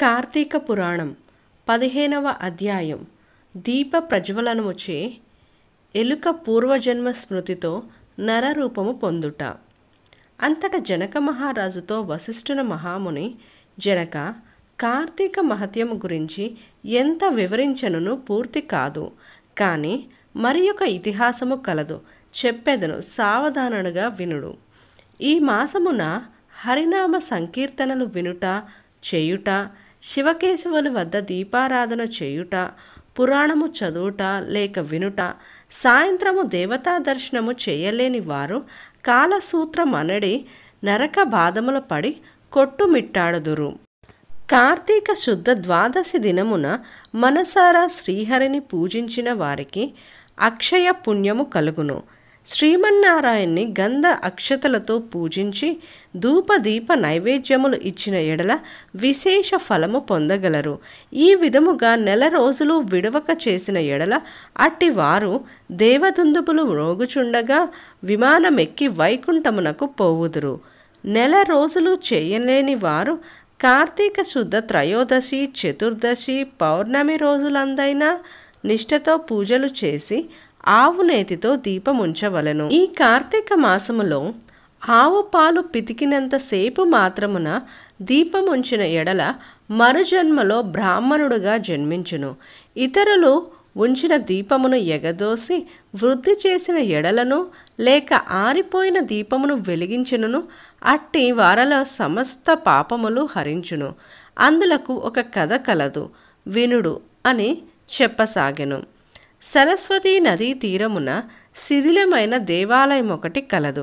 కార్తీక పురాణం పదిహేనవ అధ్యాయం దీప ప్రజ్వలనముచే ఎలుక పూర్వజన్మ స్మృతితో నరరూపము పొందుట అంతట జనక మహారాజుతో వశిష్ఠున మహాముని జనక కార్తీక మహత్యము గురించి ఎంత వివరించనును పూర్తి కాదు కానీ మరి ఇతిహాసము కలదు చెప్పెదను సావధానుడుగా వినుడు ఈ మాసమున హరినామ సంకీర్తనలు వినుట చేయుట శివకేశవుల వద్ద దీపారాధన చేయుట పురాణము చదువుట లేక వినుట సాయంత్రము దేవతా దర్శనము చేయలేని వారు కాలసూత్రం అనడి నరక బాధముల పడి కొట్టుమిట్టాడుదురు కార్తీక శుద్ధ ద్వాదశి దినమున మనసారా శ్రీహరిని పూజించిన వారికి అక్షయ పుణ్యము కలుగును శ్రీమన్నారాయణ్ణి గంధ అక్షతలతో పూజించి ధూపదీప నైవేద్యములు ఇచ్చిన ఎడల విశేష ఫలము పొందగలరు ఈ విధముగా నెల రోజులు విడవక చేసిన ఎడల అట్టివారు దేవదుందుపులు రోగుచుండగా విమానమెక్కి వైకుంఠమునకు పోవుదురు నెల రోజులు చేయలేని వారు కార్తీక శుద్ధ త్రయోదశి చతుర్దశి పౌర్ణమి రోజులందైనా నిష్ఠతో పూజలు చేసి ఆవు నేతితో దీపముంచవలను ఈ కార్తీక మాసములో ఆవు పాలు పితికినంతసేపు మాత్రమున దీపముంచిన ఉంచిన ఎడల మరుజన్మలో బ్రాహ్మణుడుగా జన్మించును ఇతరులు ఉంచిన దీపమును ఎగదోసి వృద్ధి చేసిన ఎడలను లేక ఆరిపోయిన దీపమును వెలిగించును అట్టి వారల సమస్త పాపములు హరించును అందులకు ఒక కథ కలదు వినుడు అని చెప్పసాగెను సరస్వతీ నదీ తీరమున శిథిలమైన దేవాలయం ఒకటి కలదు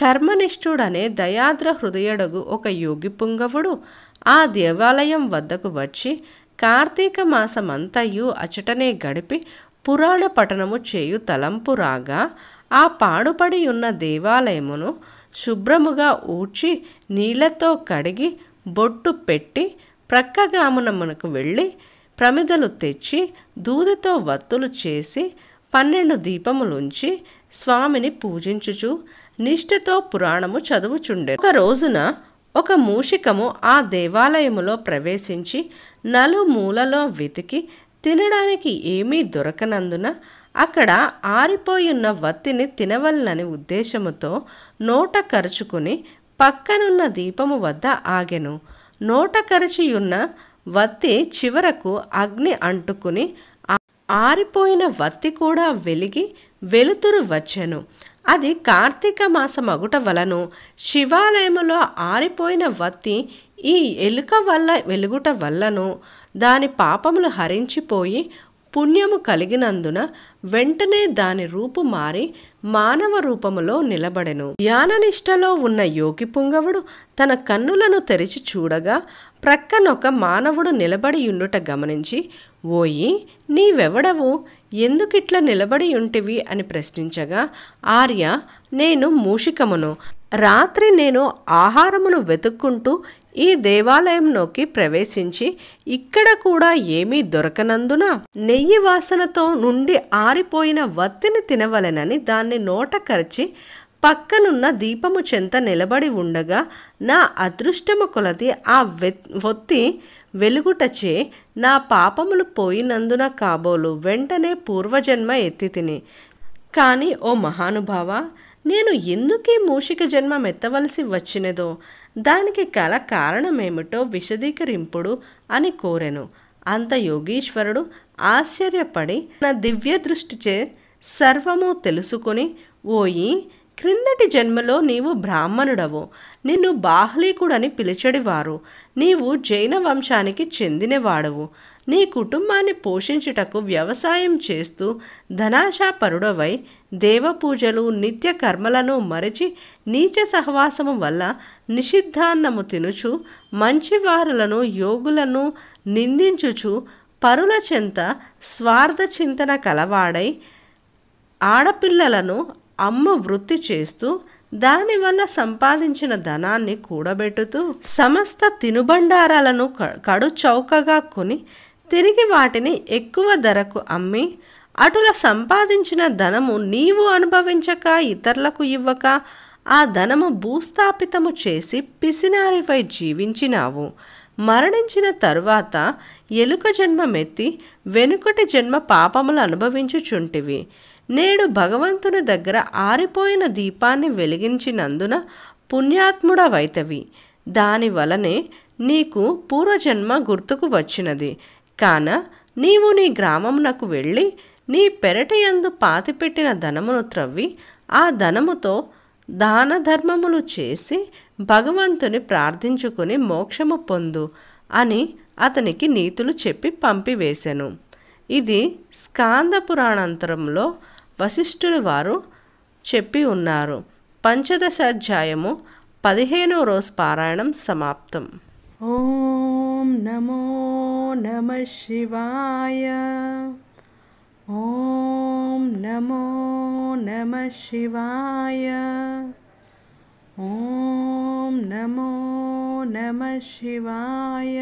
కర్మనిష్ఠుడనే దయాద్ర హృదయుడగు ఒక యోగి పుంగవుడు ఆ దేవాలయం వద్దకు వచ్చి కార్తీక మాసమంతయు అచటనే గడిపి పురాణ పఠనము చేయు తలంపు రాగా ఆ పాడుపడి ఉన్న దేవాలయమును శుభ్రముగా ఊడ్చి నీళ్లతో కడిగి బొట్టు పెట్టి ప్రక్కగామున మనకు వెళ్ళి ప్రమిదలు తెచ్చి దూదితో వత్తులు చేసి పన్నెండు దీపములుంచి స్వామిని పూజించుచు నిష్ఠతో పురాణము చదువుచుండే ఒక రోజున ఒక మూషికము ఆ దేవాలయములో ప్రవేశించి నలుమూలలో వెతికి తినడానికి ఏమీ దొరకనందున అక్కడ ఆరిపోయున్న వత్తిని తినవలనని ఉద్దేశముతో నోట కరుచుకుని పక్కనున్న దీపము వద్ద ఆగెను నోట కరిచియున్న వత్తి చివరకు అగ్ని అంటుకుని ఆరిపోయిన వత్తి కూడా వెలిగి వెలుతురు వచ్చెను అది కార్తీక మగుట వలను శివాలయములో ఆరిపోయిన వత్తి ఈ ఎలుక వల్ల వెలుగుట వల్లను దాని పాపములు హరించిపోయి పుణ్యము కలిగినందున వెంటనే దాని రూపు మారి మానవ రూపములో నిలబడెను ధ్యాననిష్టలో ఉన్న యోగి పుంగవుడు తన కన్నులను తెరిచి చూడగా ప్రక్కనొక మానవుడు నిలబడియుండుట గమనించి ఓయి నీవెవడవు ఎందుకిట్లా నిలబడియుంటివి అని ప్రశ్నించగా ఆర్య నేను మూషికమును రాత్రి నేను ఆహారమును వెతుక్కుంటూ ఈ దేవాలయంలోకి ప్రవేశించి ఇక్కడ కూడా ఏమీ దొరకనందున నెయ్యి వాసనతో నుండి ఆ ఆరిపోయిన వత్తిని తినవలెనని దాన్ని నోట కరిచి పక్కనున్న దీపము చెంత నిలబడి ఉండగా నా అదృష్టము కొలది ఆ ఒత్తి వెలుగుటచే నా పాపములు పోయినందున కాబోలు వెంటనే పూర్వజన్మ ఎత్తి తిని కానీ ఓ మహానుభావ నేను ఎందుకీ మూషిక జన్మ మెత్తవలసి వచ్చినదో దానికి కల కారణమేమిటో విశదీకరింపుడు అని కోరెను అంత యోగీశ్వరుడు ఆశ్చర్యపడి నా దివ్య దృష్టిచే సర్వము తెలుసుకుని ఓయి క్రిందటి జన్మలో నీవు బ్రాహ్మణుడవు నిన్ను బాహ్లీకుడని పిలిచడివారు నీవు జైన వంశానికి చెందినవాడవు నీ కుటుంబాన్ని పోషించుటకు వ్యవసాయం చేస్తూ ధనాశాపరుడవై దేవపూజలు నిత్య కర్మలను మరచి నీచ సహవాసము వల్ల నిషిద్ధాన్నము తినుచు మంచివారులను యోగులను నిందించుచు పరుల చెంత స్వార్థ చింతన కలవాడై ఆడపిల్లలను అమ్మ వృత్తి చేస్తూ దానివల్ల సంపాదించిన ధనాన్ని కూడబెట్టుతూ సమస్త తినుబండారాలను కడు చౌకగా కొని తిరిగి వాటిని ఎక్కువ ధరకు అమ్మి అటుల సంపాదించిన ధనము నీవు అనుభవించక ఇతరులకు ఇవ్వక ఆ ధనము భూస్థాపితము చేసి పిసినారిపై జీవించినావు మరణించిన తరువాత ఎలుక జన్మమెత్తి వెనుకటి జన్మ పాపములు అనుభవించుచుంటివి నేడు భగవంతుని దగ్గర ఆరిపోయిన దీపాన్ని వెలిగించినందున పుణ్యాత్ముడవైతవి దాని వలనే నీకు పూర్వజన్మ గుర్తుకు వచ్చినది కాన నీవు నీ గ్రామమునకు వెళ్ళి నీ పెరటయందు పాతిపెట్టిన ధనమును త్రవ్వి ఆ ధనముతో దాన ధర్మములు చేసి భగవంతుని ప్రార్థించుకుని మోక్షము పొందు అని అతనికి నీతులు చెప్పి పంపివేశాను ఇది స్కాంద పురాణాంతరంలో వశిష్ఠులు వారు చెప్పి ఉన్నారు పంచదశాధ్యాయము పదిహేనో రోజు పారాయణం సమాప్తం ఓం నమో నమ శివాయ ఓం నమో నమ శివాయ ॐ नमो नमः शिवाय